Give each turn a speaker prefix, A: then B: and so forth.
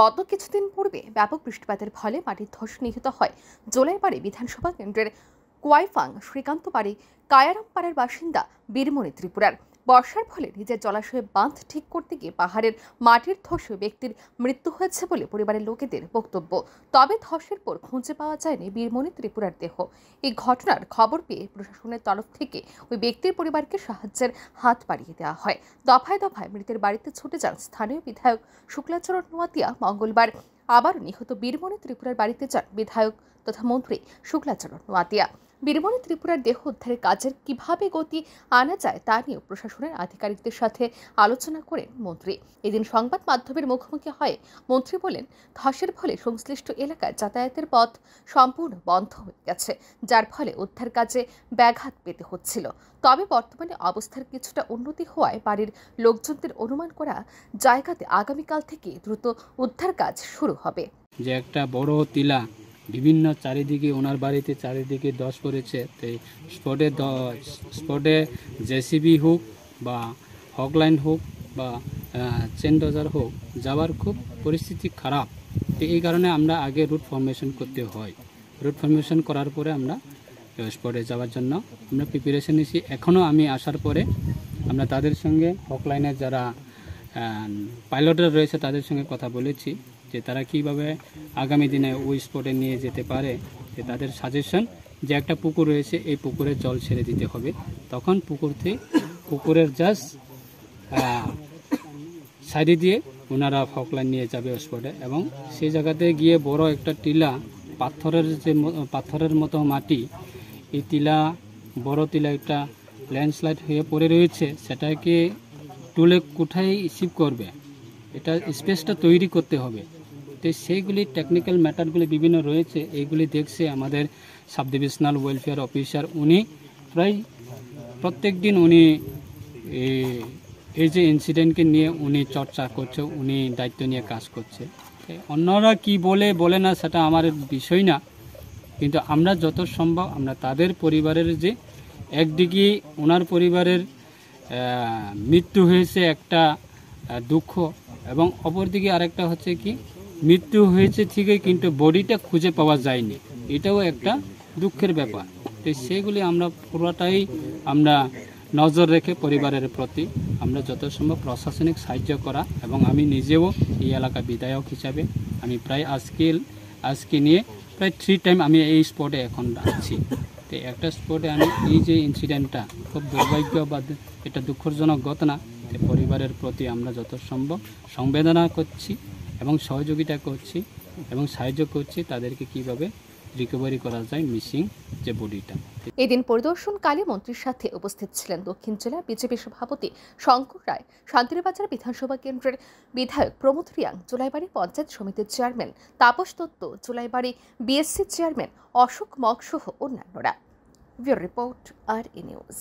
A: গত কিছুদিন পূর্বে ব্যাপক বৃষ্টিপাতের ফলে মাটির ধস নিহিত হয় জোলাইবাড়ি বিধানসভা কেন্দ্রের কোয়াইফাং শ্রীকান্ত বাড়ি কায়ারামপাড়ার বাসিন্দা বীরমণি ত্রিপুরার বর্ষার ফলে নিজের জলাশয়ে বাঁধ ঠিক করতে গিয়ে পাহাড়ের মাটির ধসে ব্যক্তির মৃত্যু হয়েছে বলে পরিবারের লোকেদের বক্তব্য তবে ধসের পর খুঁজে পাওয়া যায়নি বীরমণি ত্রিপুরার দেহ এই ঘটনার খবর পেয়ে প্রশাসনের তরফ থেকে ওই ব্যক্তির পরিবারকে সাহায্যের হাত বাড়িয়ে দেওয়া হয় দফায় দফায় মৃতের বাড়িতে ছুটে যান স্থানীয় বিধায়ক শুক্লাচরণ নোয়াতিয়া মঙ্গলবার আবার নিহত বীরমণি ত্রিপুরার বাড়িতে যান বিধায়ক তথা মন্ত্রী শুক্লাচরণ নোয়াতিয়া বীরবনে ত্রিপুরার দেহ উদ্ধারের কাজের কিভাবে গতি আনা যায় তা নিয়ে প্রশাসনের আধিকারিকদের সাথে আলোচনা করেন মন্ত্রী এদিন সংবাদ মাধ্যমের মুখোমুখি হয়ে মন্ত্রী বলেন ধসের ফলে সংশ্লিষ্ট এলাকায় যাতায়াতের পথ সম্পূর্ণ বন্ধ হয়ে গেছে যার ফলে উদ্ধার কাজে ব্যাঘাত পেতে হচ্ছিল তবে বর্তমানে অবস্থার কিছুটা উন্নতি হওয়ায় বাড়ির লোকজনদের অনুমান করা জায়গাতে আগামীকাল থেকে দ্রুত উদ্ধার কাজ শুরু হবে
B: যে একটা বড় টিলা বিভিন্ন চারিদিকে ওনার বাড়িতে চারিদিকে দশ পড়েছে তো স্পটে স্পটে জেসিবি হোক বা হকলাইন হোক বা চেন্ডোজার হোক যাওয়ার খুব পরিস্থিতি খারাপ তো এই কারণে আমরা আগে রুট ফর্মেশন করতে হয় রুট ফর্মেশন করার পরে আমরা স্পটে যাওয়ার জন্য আমরা প্রিপারেশন নিয়েছি এখনও আমি আসার পরে আমরা তাদের সঙ্গে হকলাইনের যারা পাইলটরা রয়েছে তাদের সঙ্গে কথা বলেছি যে তারা কিভাবে আগামী দিনে ওই স্পটে নিয়ে যেতে পারে যে তাদের সাজেশন যে একটা পুকুর রয়েছে এই পুকুরে জল ছেড়ে দিতে হবে তখন পুকুরতে পুকুরের জাস্ট সাইডে দিয়ে ওনারা ফকলাইন নিয়ে যাবে স্পটে এবং সেই জায়গাতে গিয়ে বড় একটা টিলা পাথরের যে পাথরের মতো মাটি এই টিলা বড় টিলা একটা ল্যান্ডস্লাইড হয়ে পড়ে রয়েছে সেটাকে টুলে কোথায় শিপ করবে এটা স্পেসটা তৈরি করতে হবে তো সেইগুলি টেকনিক্যাল ম্যাটারগুলি বিভিন্ন রয়েছে এইগুলি দেখছে আমাদের সাব ডিভিশনাল ওয়েলফেয়ার অফিসার উনি প্রায় প্রত্যেক দিন উনি এই যে ইনসিডেন্টকে নিয়ে উনি চর্চা করছে উনি দায়িত্ব নিয়ে কাজ করছে অন্যরা কি বলে বলে না সেটা আমার বিষয় না কিন্তু আমরা যত সম্ভব আমরা তাদের পরিবারের যে একদিকে ওনার পরিবারের মৃত্যু হয়েছে একটা দুঃখ এবং অপরদিকে আরেকটা হচ্ছে কি মৃত্যু হয়েছে ঠিকই কিন্তু বডিটা খুঁজে পাওয়া যায়নি এটাও একটা দুঃখের ব্যাপার তো সেগুলি আমরা পুরোটাই আমরা নজর রেখে পরিবারের প্রতি আমরা যত সম্ভব প্রশাসনিক সাহায্য করা এবং আমি নিজেও এই এলাকা বিধায়ক হিসাবে আমি প্রায় আজকে আজকে নিয়ে প্রায় থ্রি টাইম আমি এই স্পটে এখন আছি তো একটা স্পটে আমি এই যে ইনসিডেন্টটা খুব দুর্ভাগ্য বা এটা দুঃখজনক ঘটনা পরিবারের প্রতি আমরা যত সম্ভব সংবেদনা করছি এবং সহযোগিতা করছি এবং সাহায্য করছি তাদেরকে কিভাবে রিকভারি করা যায় মিসিং যে বডিটা
A: এদিন পরিদর্শনকালে মন্ত্রীর সাথে উপস্থিত ছিলেন দক্ষিণ জেলা বিজেপি সভাপতি শঙ্কর রায় শান্তিরবাজার বিধানসভা কেন্দ্রের বিধায়ক প্রমোদ রিয়াং জুলাইবাড়ি পঞ্চায়েত সমিতির chairman Tapas Dutta Julaibari BSC chairman Ashok Mog সহ অন্যান্যরা রিপোর্ট আর ই নিউজ